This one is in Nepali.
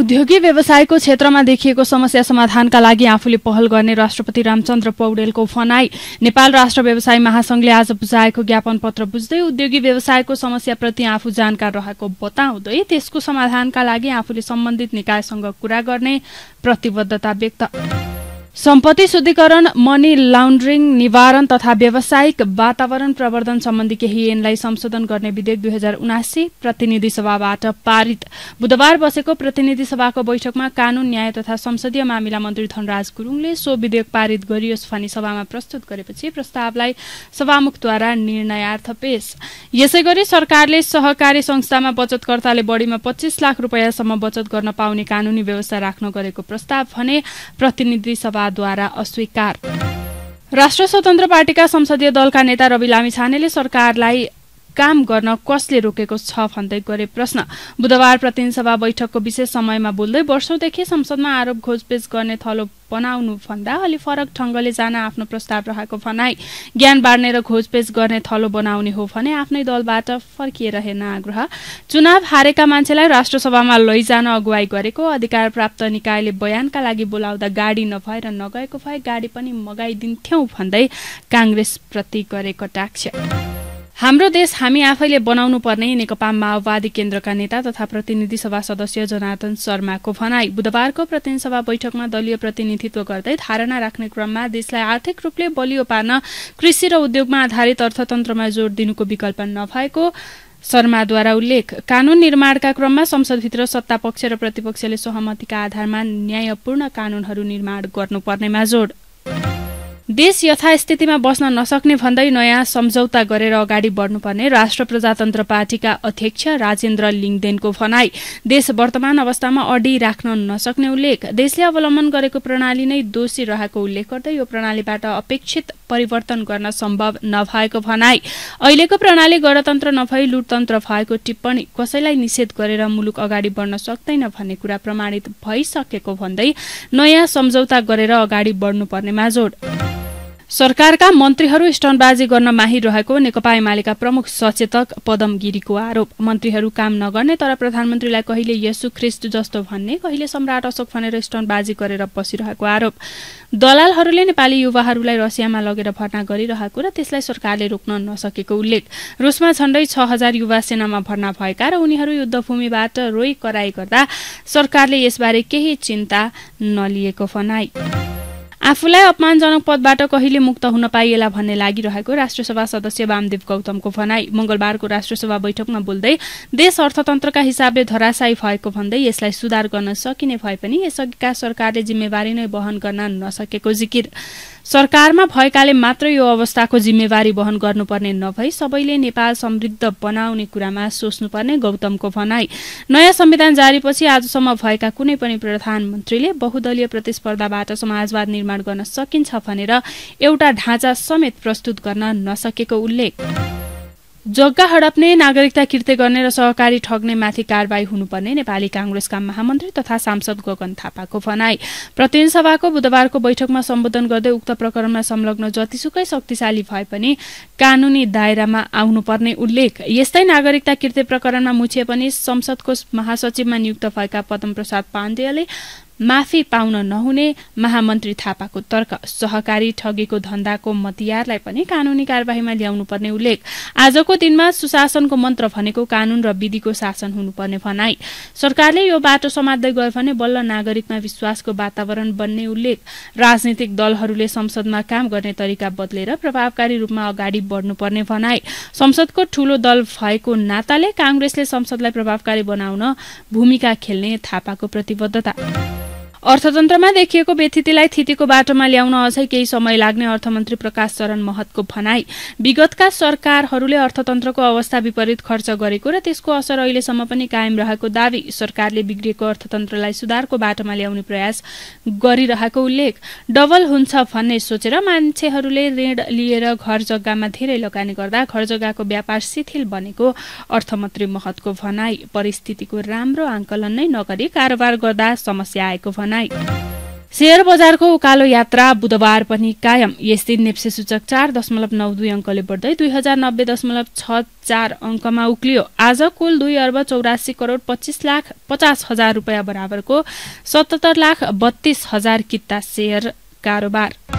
उद्योगी व्यवसायको क्षेत्रमा देखिएको समस्या समाधानका लागि आफूले पहल गर्ने राष्ट्रपति रामचन्द्र पौडेलको फनाई नेपाल राष्ट्र व्यवसाय महासंघले आज बुझाएको ज्ञापन पत्र बुझ्दै उद्योगी व्यवसायको समस्याप्रति आफू जानकार रहेको बताउँदै त्यसको समाधानका लागि आफूले सम्बन्धित निकायसँग कुरा गर्ने प्रतिबद्धता व्यक्त सम्पत्ति शुद्धिकरण मनी लाउन्ड्रिङ निवारण तथा व्यावसायिक वातावरण प्रवर्धन सम्बन्धी केही ऐनलाई संशोधन गर्ने विधेयक दुई हजार उनासी प्रतिनिधि सभाबाट पारित बुधबार बसेको प्रतिनिधि सभाको बैठकमा कानून न्याय तथा संसदीय मामिला मन्त्री धनराज गुरूङले सो विधेयक पारित गरियोस् भनी सभामा प्रस्तुत गरेपछि प्रस्तावलाई सभामुखद्वारा निर्णयार्थ पेश यसै गरी सरकारले सहकारी संस्थामा बचतकर्ताले बढीमा पच्चिस लाख रुपियाँसम्म बचत गर्न पाउने कानूनी व्यवस्था राख्न गरेको प्रस्ताव भने प्रतिनिधि सभा सभाद्वारा अस्वीकार राष्ट्र स्वतन्त्र पार्टीका संसदीय दलका नेता रवि लामिछानेले सरकारलाई काम गर्न कसले रोकेको छ भन्दै गरे प्रश्न बुधबार प्रतिनिधिसभा बैठकको विशेष समयमा बोल्दै वर्षौंदेखि संसदमा आरोप खोजपेज गर्ने थलो बनाउनु भन्दा अलि फरक ढङ्गले जान आफ्नो प्रस्ताव रहेको भनाई ज्ञान बाँड्ने र खोजपेच गर्ने थलो बनाउने हो भने आफ्नै दलबाट फर्किएर हेर्न आग्रह चुनाव हारेका मान्छेलाई राष्ट्रसभामा लैजान अगुवाई गरेको अधिकार प्राप्त निकायले बयानका लागि बोलाउँदा गाडी नभएर नगएको भए गाडी पनि मगाइदिन्थ्यौँ भन्दै काङ्ग्रेसप्रति गरे कटाक्ष हाम्रो देश हामी आफैले बनाउनु पर्ने नेकपा माओवादी केन्द्रका नेता तथा प्रतिनिधि सभा सदस्य जनार्दन शर्माको भनाई बुधबारको प्रतिनिधि सभा बैठकमा दलीय प्रतिनिधित्व गर्दै धारणा राख्ने क्रममा देशलाई आर्थिक रूपले बलियो पार्न कृषि र उद्योगमा आधारित अर्थतन्त्रमा जोड़ दिनुको विकल्प नभएको शर्माद्वारा उल्लेख कानून निर्माणका क्रममा संसदभित्र सत्ता पक्ष र प्रतिपक्षले सहमतिका आधारमा न्यायपूर्ण कानूनहरू निर्माण गर्नुपर्नेमा जोड़ देश यथास्थितिमा बस्न नसक्ने भन्दै नयाँ सम्झौता गरेर अगाडि बढ्नुपर्ने राष्ट्र प्रजातन्त्र पार्टीका अध्यक्ष राजेन्द्र लिङदेनको भनाई देश वर्तमान अवस्थामा अडी राख्न नसक्ने उल्लेख देशले अवलम्बन गरेको प्रणाली नै दोषी रहेको उल्लेख गर्दै यो प्रणालीबाट अपेक्षित परिवर्तन गर्न सम्भव नभएको भनाई अहिलेको प्रणाली गणतन्त्र नभई लुटतन्त्र भएको टिप्पणी कसैलाई निषेध गरेर मुलुक अगाडि बढ्न सक्दैन भन्ने कुरा प्रमाणित भइसकेको भन्दै नयाँ सम्झौता गरेर अगाडि बढ्नुपर्नेमा जोड सरकारका मन्त्रीहरू स्टनबाजी गर्न माहिर रहेको नेकपा एमालेका प्रमुख सचेतक पदम गिरीको आरोप मन्त्रीहरू काम नगर्ने तर प्रधानमन्त्रीलाई कहिले यसु ख्रिस्ट जस्तो भन्ने कहिले सम्राट अशोक भनेर स्टनबाजी गरेर बसिरहेको आरोप दलालहरूले नेपाली युवाहरूलाई रसियामा लगेर भर्ना गरिरहेको र त्यसलाई सरकारले रोक्न नसकेको उल्लेख रुसमा झण्डै छ हजार युवा सेनामा भर्ना भएका र उनीहरू युद्धभूमिबाट रोई कराई गर्दा सरकारले यसबारे केही चिन्ता नलिएको भनाई आफूलाई अपमानजनक पदबाट कहिले मुक्त हुन पाइएला भन्ने लागिरहेको राष्ट्रसभा सदस्य वामदेव गौतमको भनाई मंगलबारको राष्ट्रसभा बैठकमा बोल्दै देश अर्थतन्त्रका हिसाबले धराशायी भएको भन्दै यसलाई सुधार गर्न सकिने भए पनि यसअघिका सरकारले जिम्मेवारी नै वहन गर्न नसकेको जिकिर सरकारमा भएकाले मात्र यो अवस्थाको जिम्मेवारी वहन गर्नुपर्ने नभई सबैले नेपाल समृद्ध बनाउने कुरामा सोच्नुपर्ने गौतमको भनाई नयाँ संविधान जारीपछि आजसम्म भएका कुनै पनि प्रधानमन्त्रीले बहुदलीय प्रतिस्पर्धाबाट समाजवाद निर्माण निर्माण गर्न सकिन्छ भनेर एउटा ढाँचा समेत प्रस्तुत गर्न नसकेको उल्लेख जग्गा हडप्ने नागरिकता कृत्य गर्ने र सहकारी ठग्ने माथि कारवाही हुनुपर्ने नेपाली काङ्ग्रेसका महामन्त्री तथा सांसद गगन थापाको भनाई प्रतिनिधि सभाको बुधबारको बैठकमा सम्बोधन गर्दै उक्त प्रकरणमा संलग्न जतिसुकै शक्तिशाली भए पनि कानूनी दायरामा आउनुपर्ने उल्लेख यस्तै नागरिकता कृत्य प्रकरणमा मुछिए पनि संसदको महासचिवमा नियुक्त भएका पद्मप्रसाद पाण्डेयले माफी पाउन नहुने महामन्त्री थापाको तर्क सहकारी ठगेको धन्दाको मतियारलाई पनि कानूनी कार्यवाहीमा ल्याउनुपर्ने उल्लेख आजको दिनमा सुशासनको मन्त्र भनेको कानून र विधिको शासन हुनुपर्ने भनाई सरकारले यो बाटो समात्दै गयो भने बल्ल नागरिकमा विश्वासको वातावरण बन्ने उल्लेख राजनीतिक दलहरूले संसदमा काम गर्ने तरिका बदलेर प्रभावकारी रूपमा अगाडि बढ्नुपर्ने भनाई संसदको ठूलो दल भएको नाताले काङ्ग्रेसले संसदलाई प्रभावकारी बनाउन भूमिका खेल्ने थापाको प्रतिबद्धता अर्थतन्त्रमा देखिएको व्यथितिलाई थितिको बाटोमा ल्याउन अझै केही समय लाग्ने अर्थमन्त्री प्रकाश चरण महतको भनाई विगतका सरकारहरूले अर्थतन्त्रको अवस्था विपरीत खर्च गरेको र त्यसको असर अहिलेसम्म पनि कायम रहेको दावी सरकारले बिग्रिएको अर्थतन्त्रलाई सुधारको बाटोमा ल्याउने प्रयास गरिरहेको उल्लेख डबल हुन्छ भन्ने सोचेर मान्छेहरूले ऋण लिएर घर जग्गामा धेरै लगानी गर्दा घर जग्गाको व्यापार शिथिल बनेको अर्थमन्त्री महतको भनाई परिस्थितिको राम्रो आङ्कलन नै नगरी कारोबार गर्दा समस्या आएको भनाई शेयर बजारको उकालो यात्रा बुधबार पनि कायम यस दिन नेप्से सूचक चार दशमलव नौ दुई अङ्कले बढ्दै दुई हजार नब्बे दशमलव छ चार अङ्कमा उक्लियो आज कुल दुई अर्ब चौरासी करोड पच्चिस लाख पचास हजार रुपियाँ बराबरको सतहत्तर लाख बत्तीस हजार किता सेयर कारोबार